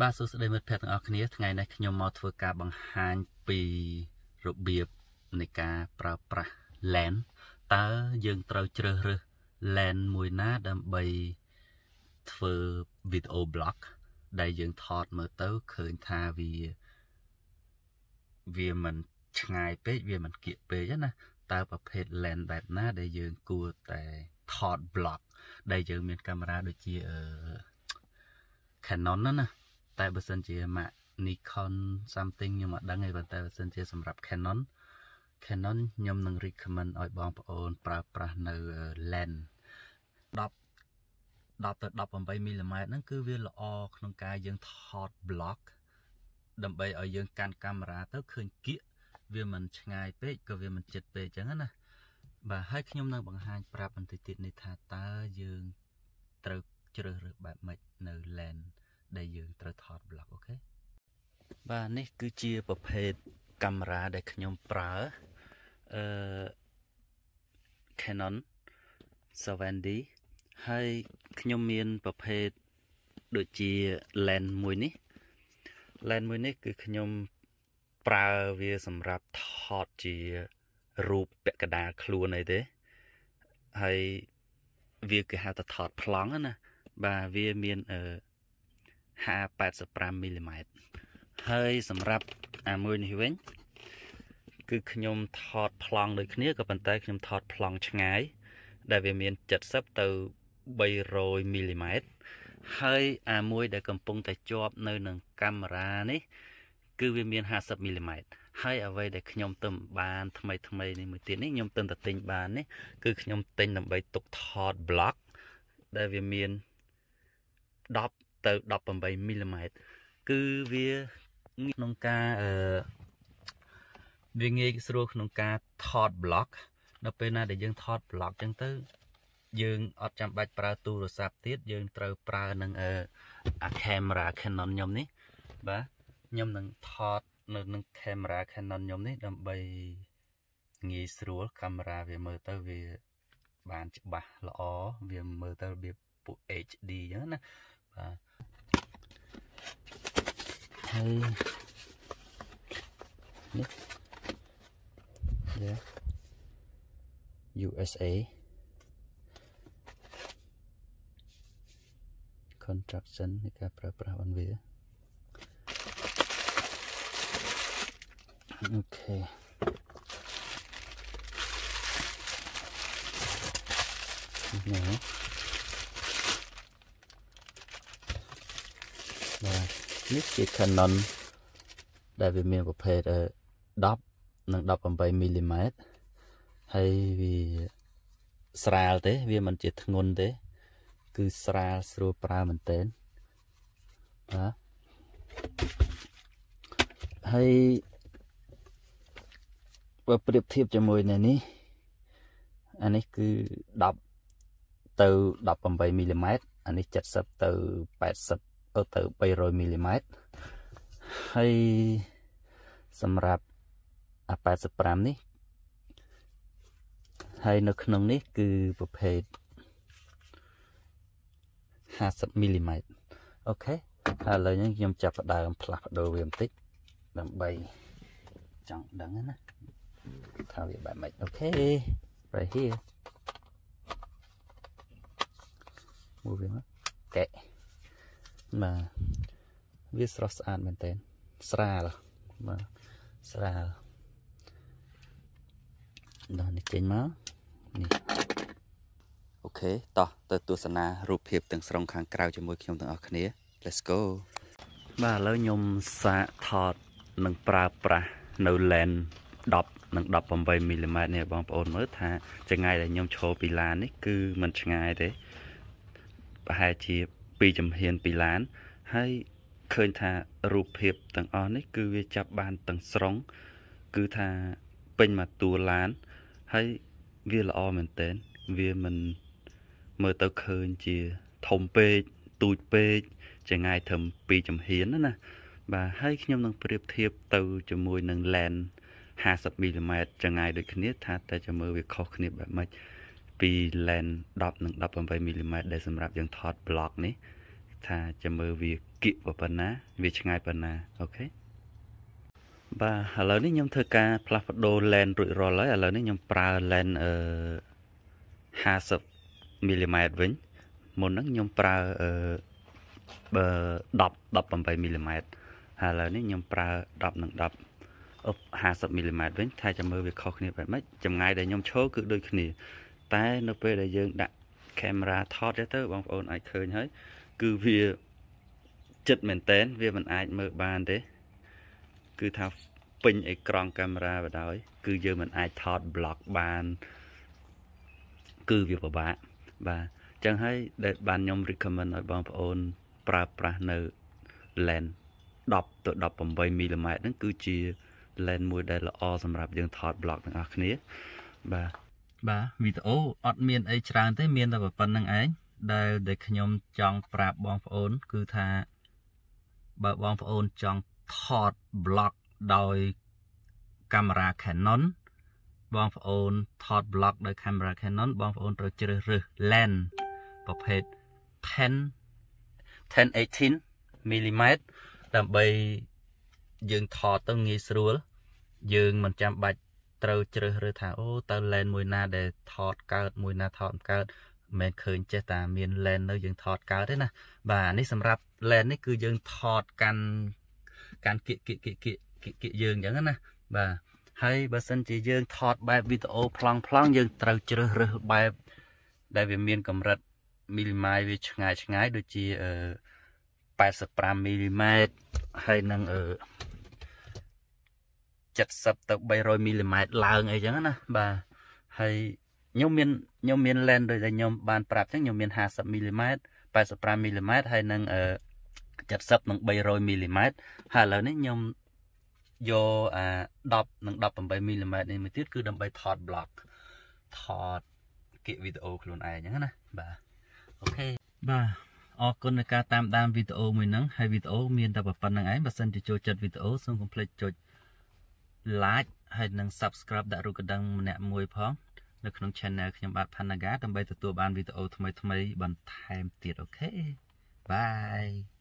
បាទសួស្តីមិត្តភ័ក្តិទាំងអស់គ្នាថ្ងៃនេះខ្ញុំមកធ្វើការបង្ហាញពីរបៀបនៃការប្រើប្រាស់ LAN តើយើងត្រូវជ្រើសរើស LAN មួយណា ដើម្បីធ្វើវីដេអូ blog ដែលយើងថតមើលទៅឃើញថាវាវាមិនឆ្ងាយពេកវាមិនគៀកពេកណាតើប្រភេទ LAN បែបណាដែលយើងគួរតែថត blog ដែលយើង មានកាមេរ៉ាដូចជា Canon ណាណាតែបើសិនជាម៉ាក Nikon something ខ្ញុំអត់ដឹងទេប៉ុន្តែបើសិនជាសម្រាប់ Canon Canon ខ្ញុំនឹង recommend ឲ្យបងប្អូន ប្រើប្រាស់នៅ lens 10 10ទៅ18មីលីម៉ែត្រហ្នឹងគឺវាល្អក្នុងការយើងថត block ដើម្បីឲ្យយើងកាន់កាមេរ៉ាទៅឃើញគៀកវាមិនឆ្ងាយពេកក៏វាមិនជិតពេកអញ្ចឹងណាបាទហើយខ្ញុំនឹងបង្ហាញ ប្រាប់បន្តិចទៀតនេះថាតើយើងត្រូវជ្រើសរើសបែបម៉េចនៅ lens ដែលយើងត្រូវថត vlog អូខេបាទនេះគឺជាប្រភេទកាមេរ៉ាដែលខ្ញុំប្រើអឺ Canon 7D ហើយខ្ញុំមានប្រភេទដូចជា lens មួយនេះ lens មួយនេះគឺខ្ញុំប្រើវាសម្រាប់ថតជារូបពាក់កណ្ដាលខ្លួនអីទេហើយវាគេហៅថាថតប្លង់ណា បាទវាមានអឺ585មីលីម៉ែត្រហើយសម្រាប់អាមួយនេះវិញគឺខ្ញុំថតប្លង់ដូចគ្នាក៏ប៉ុន្តែខ្ញុំថតប្លង់ឆ្ងាយ ដែលវាមាន70ទៅ300មីលីម៉ែត្រហើយអាមួយ ដែលកំពុងតែជាប់ នៅនឹងកាមេរ៉ានេះ គឺវាមាន50មីលីម៉ែត្រហើយអ្វីដែលខ្ញុំទើបបានថ្មីថ្មីនេះមួយទៀតនេះខ្ញុំទើបតែទិញបាននេះគឺខ្ញុំទិញដើម្បីទុកថត blog ដែលវាមាន10ទៅ18មីលីម៉ែត្រគឺវាក្នុងការអឺវាងាយស្រួលក្នុងការថតប្លុកនៅពេលណាដែលយើងថតប្លុកអញ្ចឹងទៅ យើងអត់ចាំបាច់ប្រើទូរស័ព្ទទៀតយើងត្រូវប្រើនឹងអឺអាកាមេរ៉ា Canon ខ្ញុំនេះបាទខ្ញុំនឹងថតនៅនឹងកាមេរ៉ា Canon ខ្ញុំនេះដើម្បីងាយស្រួលកាមេរ៉ាវាមើលទៅវាបានច្បាស់ល្អវាមើលទៅរបៀបពួក HD អញ្ចឹងណាបាទហើយនេះ Yeah USA construction នៃការប្រើប្រាស់របស់វាអូខេនេះបាទនេះជា Canon ដែលវាមានប្រភេទ10និង18មីលីម៉ែត្រហើយវាស្រាលទេវាមិនជាធ្ងន់ទេគឺស្រាលស្រួលប្រើមែនទែនបាទហើយបើប្រៀបធៀបជាមួយនៅនេះអានេះគឺ10ទៅ18មីលីម៉ែត្រអានេះ70ទៅ80ទៅទៅ300មីលីម៉ែត្រហើយសម្រាប់អា85នេះហើយនៅក្នុងនេះគឺប្រភេទ50មីលីម៉ែត្រអូខេហើយឥឡូវនេះខ្ញុំចាប់ផ្ដើមផ្លាស់ប្ដូរវាបន្តិចដើម្បីចង់ដឹងណាថាវាបែបម៉េចអូខេ right here មួយវាមកកែបាទវាស្រស់ស្អាតមែនទែនស្រាលបាទស្រាលដល់នេះចេញមកនេះអូខេតោះទៅទស្សនារូបភាពទាំងស្រុងខាងក្រៅជាមួយខ្ញុំទាំងអស់គ្នា Let's go បាទឥឡូវខ្ញុំសាកថតនិងប្រើប្រាស់នៅ lens 10និង18មីលីម៉ែត្រនេះបងប្អូនមើលថាចង្អាយដែលខ្ញុំឈរពីឡាននេះគឺมันឆ្ងាយទេប្រហែលជាពីចំហៀនពីឡានហើយឃើញថារូបភាពទាំងអស់នេះគឺវាចាប់បានទាំងស្រុង គឺថាពេញមកទួឡានហើយវាល្អមែនទែនវាមិនមើលទៅឃើញជាធំពេកទូចពេកចងាយត្រឹម2ចំហៀនណាបាទហើយខ្ញុំនឹងប្រៀបធៀបទៅជាមួយនឹង LAN 50មីលីម៉ែត្រចងាយដូចគ្នា ថាតើจะមើលវាខុសគ្នាបែបម៉េចពី lens 10និង18មីលីម៉ែត្រដែលសម្រាប់យើងថត block នេះថាចាំមើលវាគៀកប៉ុណ្ណា វាឆ្ងាយប៉ុណ្ណាអូខេបាទឥឡូវនេះខ្ញុំធ្វើការផ្លាស់ប្ដូរ lens រួចរាល់ហើយឥឡូវនេះខ្ញុំប្រើ lens អឺ50មីលីម៉ែត្រវិញមុនហ្នឹងខ្ញុំប្រើអឺបើ10 18មីលីម៉ែត្រហើយឥឡូវនេះខ្ញុំប្រើ10និង10 50មីលីម៉ែត្រវិញថាចាំមើលវាខុសគ្នាបែបម៉េចចម្ងាយដែលខ្ញុំឈរគឺដូចគ្នាតែនៅពេលដែលយើងដាក់ camera ថតទៅបងប្អូនអាចឃើញហើយគឺវាចិត្តមែនតែនវាមិនអាចមើលបានទេគឺថាពេញអេក្រង់កាមេរ៉ាបណ្ដោយគឺយើងមិនអាចថត block បាន គឺវាពិបាកបាទអញ្ចឹងហើយដែល បានខ្ញុំ recommend ឲ្យបងប្អូនប្រើប្រាស់នៅ lens 10ទៅ18មីលីម៉ែត្រហ្នឹង គឺជា lens មួយដែលល្អសម្រាប់យើងថត block ទាំងអស់គ្នាបាទបាទវីដេអូអត់មានអីច្រើនទេមានតែប៉ុណ្្នឹងឯងដែលដែលខ្ញុំចង់ប្រាប់បងប្អូន គឺថាបើបងប្អូនចង់ថត blog ដោយកាមេរ៉ា Canon បងប្អូនថត blog ដោយកាមេរ៉ា Canon បងប្អូនត្រូវជ្រើសរើស lens ប្រភេទ10 1018 mm ដើម្បីយើងថតទៅងាយស្រួល យើងមិនចាំបាច់ត្រូវជ្រើសរើសថាអូតើឡែនមួយណាដែលថតកើតមួយណាថតមិនកើតមិនឃើញចេះតាមានឡែននៅយើងថតកើតទេណាបាទនេះសម្រាប់ឡែន នេះគឺយើងថតកាន់កាន់គៀកគៀកគៀកគៀកគៀកយើងអញ្ចឹងណា បាទហើយបើសិនជាយើងថតបែបវីដេអូប្លង់ប្លង់យើងត្រូវជ្រើសរើសបែបដែលវាមាន កម្រិតមីលីម៉ែត្រវាឆ្ងាយឆ្ងាយដូចជា85មីលីម៉ែត្រហើយនឹងអឺ270ទៅ300មីលីម៉ែត្រឡើងអីចឹងណាបាទហើយខ្ញុំមានខ្ញុំមាន lens ដូចដែលខ្ញុំបានប្រាប់ចឹងខ្ញុំមាន50មីលីម៉ែត្រ85មីលីម៉ែត្រហើយនឹង70និង300មីលីម៉ែត្រហើយឥឡូវនេះខ្ញុំយកអា10និង18មីលីម៉ែត្រនេះមួយទៀតគឺដើម្បីថត block ថតគិវីដេអូខ្លួនឯងហ្នឹងណាបាទអូខេបាទអរគុណនៃការតាមដានវីដេអូមួយហ្នឹងហើយវីដេអូមានតែប៉ុណ្្នឹងឯងបើសិនជាចូលចិត្តវីដេអូសូមកុំភ្លេចចុច like ហើយនិង subscribe ដាក់រូបកណ្ដឹងម្នាក់មួយផងនៅក្នុង channel ខ្ញុំបាទផាណាហ្កាដើម្បីទទួលបានវីដេអូថ្មីៗបន្ថែមទៀតអូខេបាយ